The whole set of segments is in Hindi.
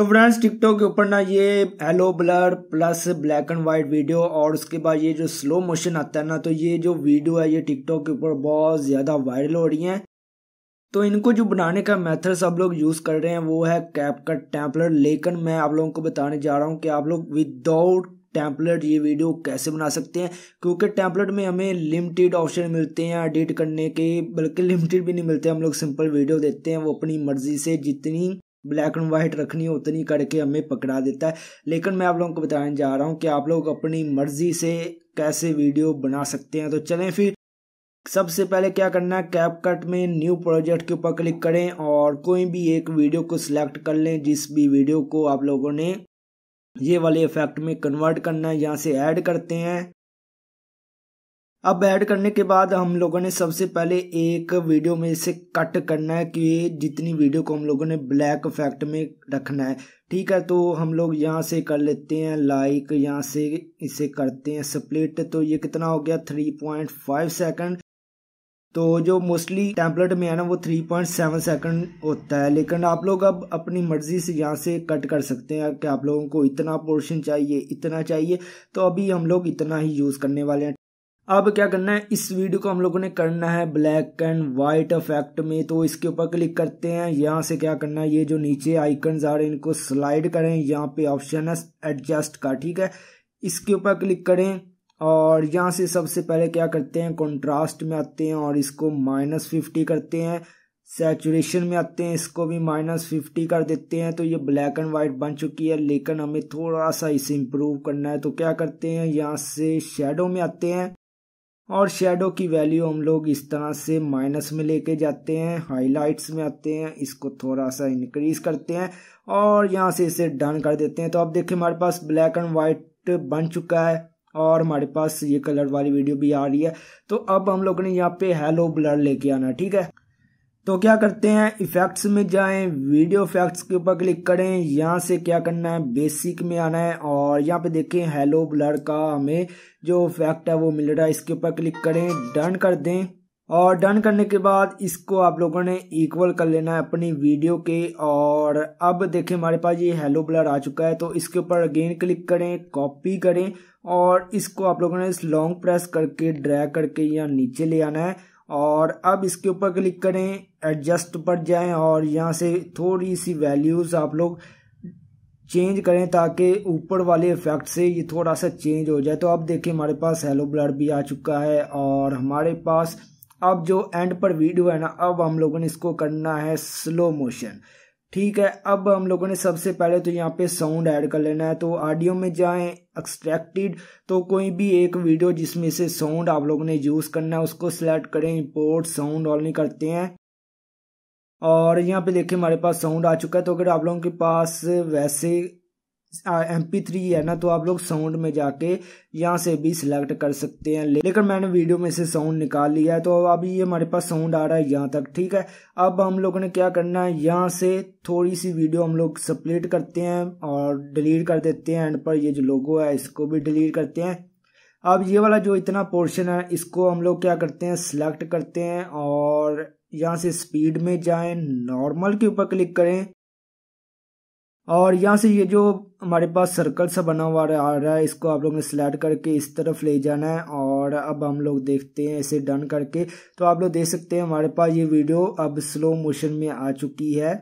तो फ्रेंड्स टिकटॉक के ऊपर ना ये yellow blur plus black and white video और उसके बाद ये जो स्लो मोशन आता है ना तो ये जो वीडियो है ये टिकटॉक के ऊपर बहुत ज़्यादा वायरल हो रही हैं तो इनको जो बनाने का मेथड सब लोग यूज़ कर रहे हैं वो है कैप का टेम्पलेट लेकिन मैं आप लोगों को बताने जा रहा हूँ कि आप लोग विदाउट टैंपलेट ये वीडियो कैसे बना सकते हैं क्योंकि टैंपलेट में हमें लिमिटेड ऑप्शन मिलते हैं एडिट करने के बल्कि लिमिटेड भी नहीं मिलते हम लोग सिंपल वीडियो देते हैं वो अपनी मर्जी से जितनी ब्लैक एंड वाइट रखनी हो उतनी करके हमें पकड़ा देता है लेकिन मैं आप लोगों को बताने जा रहा हूँ कि आप लोग अपनी मर्जी से कैसे वीडियो बना सकते हैं तो चलें फिर सबसे पहले क्या करना है कैप कट में न्यू प्रोजेक्ट के ऊपर क्लिक करें और कोई भी एक वीडियो को सिलेक्ट कर लें जिस भी वीडियो को आप लोगों ने ये वाले इफेक्ट में कन्वर्ट करना है यहाँ से ऐड करते हैं अब ऐड करने के बाद हम लोगों ने सबसे पहले एक वीडियो में इसे कट करना है कि जितनी वीडियो को हम लोगों ने ब्लैक इफेक्ट में रखना है ठीक है तो हम लोग यहाँ से कर लेते हैं लाइक यहाँ से इसे करते हैं स्प्लिट तो ये कितना हो गया थ्री पॉइंट फाइव सेकेंड तो जो मोस्टली टैंपलेट में है ना वो थ्री पॉइंट सेवन सेकेंड होता है लेकिन आप लोग अब अपनी मर्जी से यहाँ से कट कर सकते हैं कि आप लोगों को इतना पोर्शन चाहिए इतना चाहिए तो अभी हम लोग इतना ही यूज़ करने वाले हैं अब क्या करना है इस वीडियो को हम लोगों ने करना है ब्लैक एंड व्हाइट इफेक्ट में तो इसके ऊपर क्लिक करते हैं यहाँ से क्या करना है ये जो नीचे आइकन्स आ रहे हैं इनको स्लाइड करें यहाँ पे ऑप्शन है एडजस्ट का ठीक है इसके ऊपर क्लिक करें और यहाँ से सबसे पहले क्या करते हैं कॉन्ट्रास्ट में आते हैं और इसको माइनस फिफ्टी करते हैं सेचुरेशन में आते हैं इसको भी माइनस फिफ्टी कर देते हैं तो ये ब्लैक एंड वाइट बन चुकी है लेकिन हमें थोड़ा सा इसे इम्प्रूव करना है तो क्या करते हैं यहाँ से शेडो में आते हैं और शेडो की वैल्यू हम लोग इस तरह से माइनस में लेके जाते हैं हाईलाइट्स में आते हैं इसको थोड़ा सा इंक्रीज करते हैं और यहाँ से इसे डन कर देते हैं तो अब देखिए हमारे पास ब्लैक एंड वाइट बन चुका है और हमारे पास ये कलर वाली वीडियो भी आ रही है तो अब हम लोग ने यहाँ पे हेलो ब्लर लेके आना ठीक है तो क्या करते हैं इफेक्ट्स में जाएं वीडियो इफेक्ट्स के ऊपर क्लिक करें यहाँ से क्या करना है बेसिक में आना है और यहाँ पे देखें हेलो ब्लर का हमें जो इफेक्ट है वो मिल रहा है इसके ऊपर क्लिक करें डन कर दें और डन करने के बाद इसको आप लोगों ने इक्वल कर लेना है अपनी वीडियो के और अब देखें हमारे पास ये हेलो ब्लर आ चुका है तो इसके ऊपर अगेन क्लिक करें कॉपी करें और इसको आप लोगों ने इस लॉन्ग प्रेस करके ड्रैग करके या नीचे ले आना है और अब इसके ऊपर क्लिक करें एडजस्ट पर जाएं और यहाँ से थोड़ी सी वैल्यूज़ आप लोग चेंज करें ताकि ऊपर वाले इफेक्ट से ये थोड़ा सा चेंज हो जाए तो अब देखिए हमारे पास हेलो ब्लड भी आ चुका है और हमारे पास अब जो एंड पर वीडियो है ना अब हम लोगों ने इसको करना है स्लो मोशन ठीक है अब हम लोगों ने सबसे पहले तो यहाँ पे साउंड ऐड कर लेना है तो ऑडियो में जाएं एक्सट्रैक्टेड तो कोई भी एक वीडियो जिसमें से साउंड आप लोगों ने यूज़ करना है उसको सिलेक्ट करें इम्पोर्ट साउंड ऑल नहीं करते हैं और यहाँ पे देखिए हमारे पास साउंड आ चुका है तो अगर आप लोगों के पास वैसे एम पी थ्री है ना तो आप लोग साउंड में जाके यहाँ से भी सिलेक्ट कर सकते हैं लेकिन मैंने वीडियो में से साउंड निकाल लिया है तो अब ये हमारे पास साउंड आ रहा है यहाँ तक ठीक है अब हम लोगों ने क्या करना है यहाँ से थोड़ी सी वीडियो हम लोग सप्लेट करते हैं और डिलीट कर देते हैं एंड पर ये जो लोगो है इसको भी डिलीट करते हैं अब ये वाला जो इतना पोर्शन है इसको हम लोग क्या करते हैं सिलेक्ट करते हैं और यहाँ से स्पीड में जाए नॉर्मल के ऊपर क्लिक करें और यहाँ से ये जो हमारे पास सर्कल सा बना हुआ आ रहा है इसको आप लोग ने सिलेक्ट करके इस तरफ ले जाना है और अब हम लोग देखते हैं इसे डन करके तो आप लोग देख सकते हैं हमारे पास ये वीडियो अब स्लो मोशन में आ चुकी है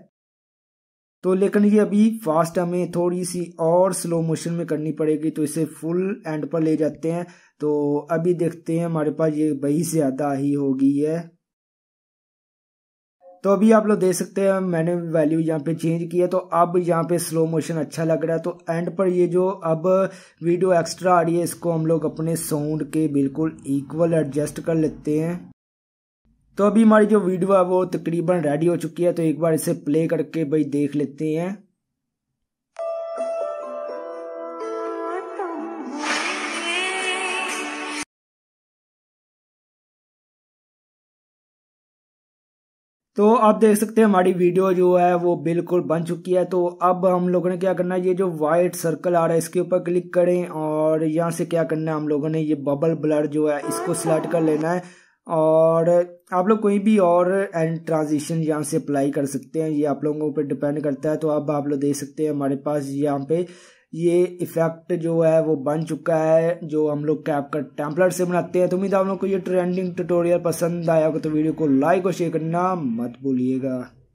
तो लेकिन ये अभी फास्ट हमें थोड़ी सी और स्लो मोशन में करनी पड़ेगी तो इसे फुल एंड पर ले जाते हैं तो अभी देखते हैं हमारे पास ये वही ज़्यादा ही होगी है तो अभी आप लोग देख सकते हैं मैंने वैल्यू यहाँ पे चेंज किया तो अब यहाँ पे स्लो मोशन अच्छा लग रहा है तो एंड पर ये जो अब वीडियो एक्स्ट्रा आ रही है इसको हम लोग अपने साउंड के बिल्कुल इक्वल एडजस्ट कर लेते हैं तो अभी हमारी जो वीडियो है वो तकरीबन रेडी हो चुकी है तो एक बार इसे प्ले करके भाई देख लेते हैं तो आप देख सकते हैं हमारी वीडियो जो है वो बिल्कुल बन चुकी है तो अब हम लोगों ने क्या करना है ये जो वाइट सर्कल आ रहा है इसके ऊपर क्लिक करें और यहाँ से क्या करना है हम लोगों ने ये बबल ब्लर जो है इसको सिलेक्ट कर लेना है और आप लोग कोई भी और एंड ट्रांजिशन यहाँ से अप्लाई कर सकते हैं ये आप लोगों पर डिपेंड करता है तो अब आप लोग देख सकते हैं हमारे पास यहाँ पे ये इफेक्ट जो है वो बन चुका है जो हम लोग कैप का टेम्पलेट से बनाते हैं तो उम्मीद आप लोग को ये ट्रेंडिंग ट्यूटोरियल पसंद आया होगा तो वीडियो को लाइक और शेयर करना मत भूलिएगा